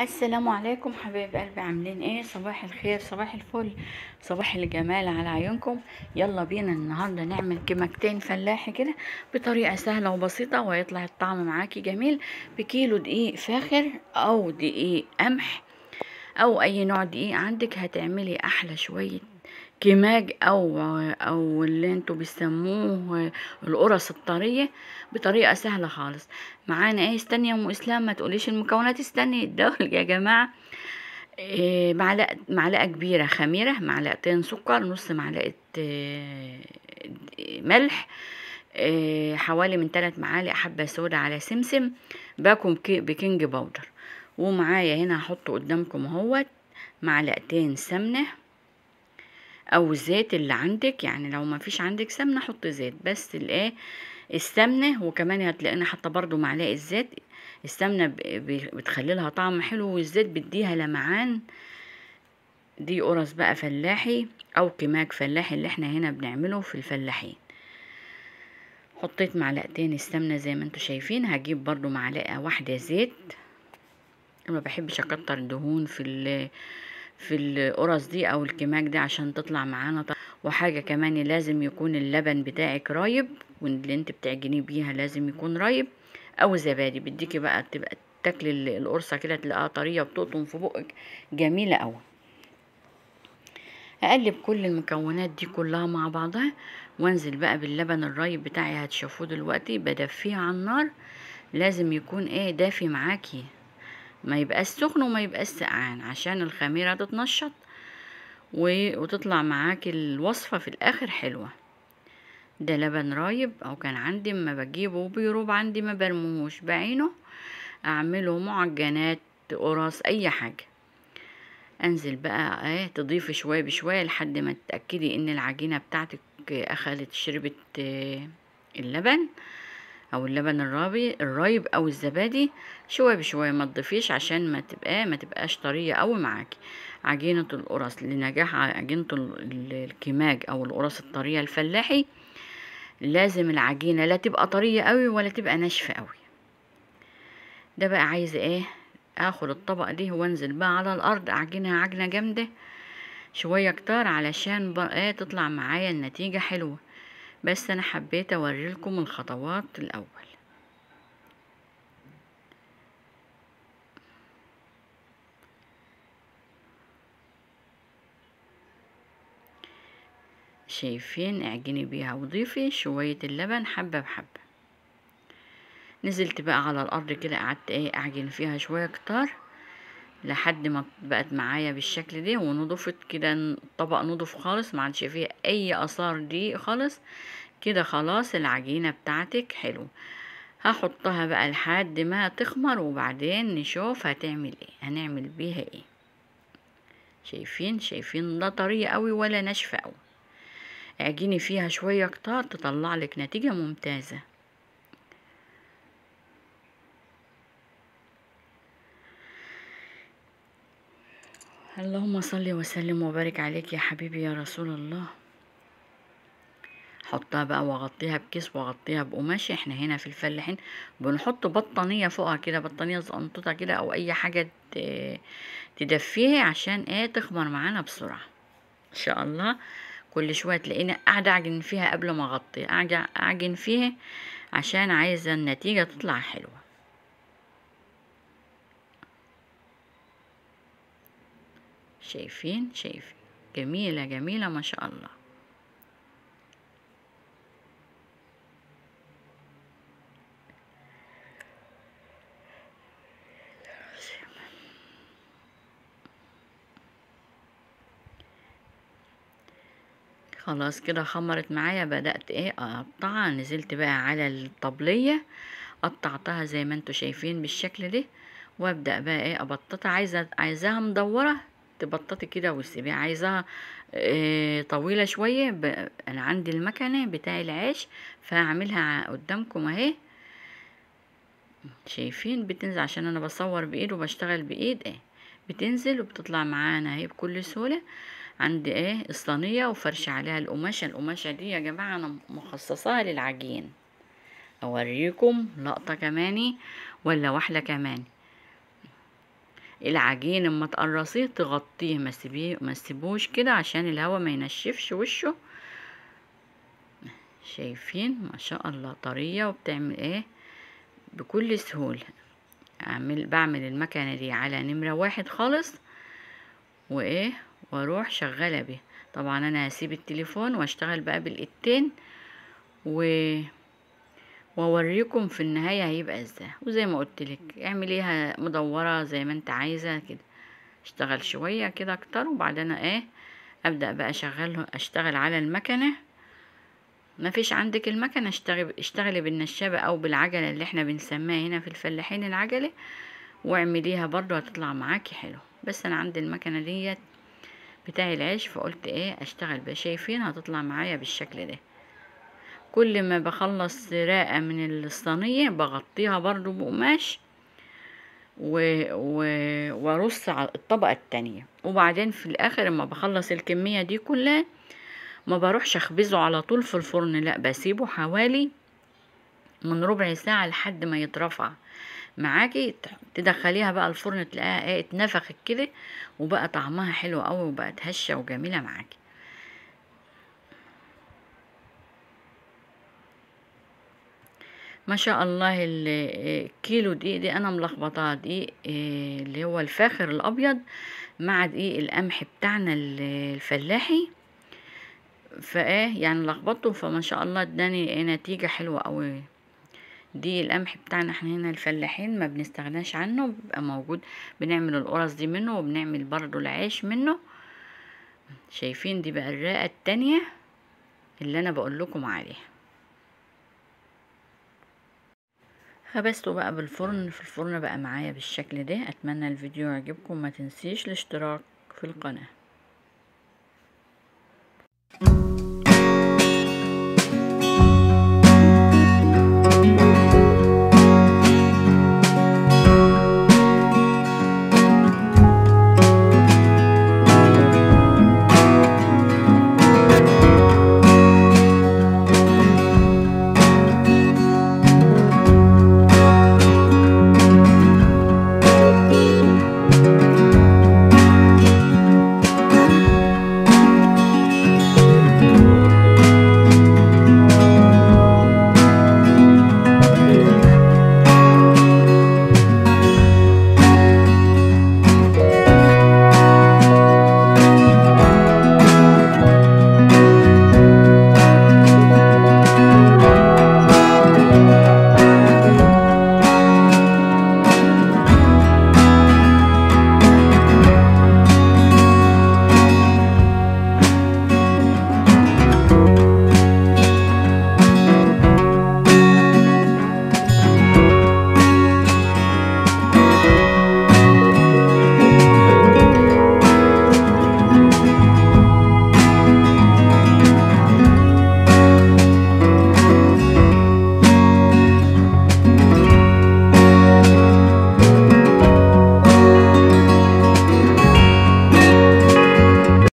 السلام عليكم حبايب قلبي عاملين ايه صباح الخير صباح الفل صباح الجمال على عيونكم يلا بينا النهارده نعمل كمكتين فلاحي كده بطريقه سهله وبسيطه وهيطلع الطعم معاكي جميل بكيلو دقيق فاخر او دقيق قمح او اي نوع دقيق عندك هتعملي احلى شويه كماج او او اللي انتوا بيسموه القرص الطريه بطريقه سهله خالص معانا ايه استني يا ام اسلام ما تقوليش المكونات استني الدول يا جماعه إيه، معلقه معلقه كبيره خميره معلقتين سكر نص معلقه آه، ملح آه، حوالي من ثلاث معالق حبه سودا على سمسم باكم بيكنج باودر ومعايا هنا هحطه قدامكم اهوت معلقتين سمنه او الزيت اللي عندك يعني لو ما فيش عندك سمنه حط زيت بس الايه السمنه وكمان هتلاقينا حاطه برضو معلقه الزيت السمنه بتخلي لها طعم حلو والزيت بيديها لمعان دي قرص بقى فلاحي او كماك فلاحي اللي احنا هنا بنعمله في الفلاحين حطيت معلقتين السمنه زي ما انتم شايفين هجيب برضو معلقه واحده زيت ما بحبش اكتر دهون في في القرص دي او الكماك دي عشان تطلع معانا وحاجة كمان لازم يكون اللبن بتاعك رايب واللي انت بتعجنيه بيها لازم يكون رايب او زبادي بيديكي بقى تبقى تاكلي القرصه كده تلاقيها طريه بتقطم في بقك جميله اوي اقلب كل المكونات دي كلها مع بعضها وانزل بقى باللبن الرايب بتاعي هتشوفوه دلوقتي بدفيه على النار لازم يكون ايه دافي معاكي ما يبقاش سخن وما يبقاش سقعان عشان الخميرة تتنشط و... وتطلع معاك الوصفة في الاخر حلوة ده لبن رايب او كان عندي ما بجيبه وبيروب عندي ما برموهوش بعينه اعمله معجنات قراص اي حاجة انزل بقى اه تضيفي شوية بشوية لحد ما تتأكدي ان العجينة بتاعتك اخدت شربت آه، اللبن او اللبن الرابي الرايب او الزبادي شويه بشويه ما تضيفيش عشان ما تبقى ما تبقاش طريه قوي معاكي عجينه القرص لنجاح عجينه الكماج او القرص الطريه الفلاحي لازم العجينه لا تبقى طريه قوي ولا تبقى ناشفه قوي ده بقى عايزه ايه اخد الطبق دي وانزل بقى على الارض اعجنها عجنه جامده شويه كتار علشان بقى إيه، تطلع معايا النتيجه حلوه بس انا حبيت اوريلكم الخطوات الاول شايفين اعجني بيها وضيفي شوية اللبن حبة بحبة نزلت بقى على الارض كده قعدت ايه اعجن فيها شوية كتار لحد ما بقت معايا بالشكل ده ونضفت كده الطبق نضف خالص ما عادش فيه اي اثار دي خالص كده خلاص العجينة بتاعتك حلو هحطها بقى لحد ما تخمر وبعدين نشوف هتعمل ايه هنعمل بيها ايه شايفين شايفين ده طرية قوي ولا ناشفة قوي اعجني فيها شوية كتار تطلع لك نتيجة ممتازة اللهم صل وسلم وبارك عليك يا حبيبي يا رسول الله حطها بقى وغطيها بكيس وغطيها بقماش احنا هنا في الفلاحين بنحط بطانيه فوقها كده بطانيه زقنططه كده او اي حاجه تدفيها عشان ايه تخمر معانا بسرعه ان شاء الله كل شويه تلاقينا قاعده اعجن فيها قبل ما اغطي اعجن فيها عشان عايزه النتيجه تطلع حلوه شايفين شايفين جميلة جميلة ما شاء الله خلاص كده خمرت معايا بدأت ايه اقطعها نزلت بقى على الطبلية قطعتها زي ما انتوا شايفين بالشكل ده وابدأ بقى ايه ابططها عايزة عايزاها مدورة تبططي كده وتسيبيها عايزاها اه طويله شويه انا عندي المكنه بتاع العيش فهعملها قدامكم اهي شايفين بتنزل عشان انا بصور بايد وبشتغل بايد ايه بتنزل وبتطلع معانا اهي بكل سهوله عندي ايه الصينيه وفرش عليها القماشه القماشه دي يا جماعه انا مخصصاها للعجين اوريكم لقطه كماني ولا واحده كمان العجين اما تقرصيه تغطيه ما تسيبوش كده عشان الهوا ما ينشفش وشه شايفين ما شاء الله طريه وبتعمل ايه بكل سهوله اعمل بعمل المكنه دي على نمره واحد خالص وايه واروح شغاله بيها طبعا انا هسيب التليفون واشتغل بقى بالاتين و واوريكم في النهاية هيبقى ازاي وزي ما قلتلك اعمليها مدورة زي ما انت عايزة كده اشتغل شوية كده اكتر وبعدين ايه ابدأ بقى اشغل اشتغل على المكنة مفيش عندك المكنة اشتغل اشتغلي بالنشابة او بالعجلة اللي احنا بنسميها هنا في الفلاحين العجلة واعمليها برضو هتطلع معاكي حلو بس انا عندي المكنة ديت بتاع العيش فقلت ايه اشتغل بقى شايفين هتطلع معايا بالشكل ده كل ما بخلص راقة من الصينية بغطيها برضو بقماش و... و... وارص على الطبقة التانية وبعدين في الاخر اما بخلص الكمية دي كلها ما بروحش اخبزه على طول في الفرن لا بسيبه حوالي من ربع ساعة لحد ما يترفع معاكي تدخليها بقى الفرن تلاقيها إيه، اتنفخت كده وبقى طعمها حلو قوي وبقت هشة وجميلة معاكي ما شاء الله الكيلو دقيق دي انا ملخبطاها دقيق آه، اللي هو الفاخر الابيض مع دقيق القمح بتاعنا الفلاحي فايه يعني لخبطته فما شاء الله اداني إيه، نتيجه حلوه قوي دي القمح بتاعنا احنا هنا الفلاحين ما بنستغناش عنه بيبقى موجود بنعمل القرص دي منه وبنعمل برضو العيش منه شايفين دي بقى الرقه التانية اللي انا بقول لكم عليها هبسته بقى بالفرن في الفرن بقى معايا بالشكل ده اتمنى الفيديو يعجبكم ما تنسيش الاشتراك في القناه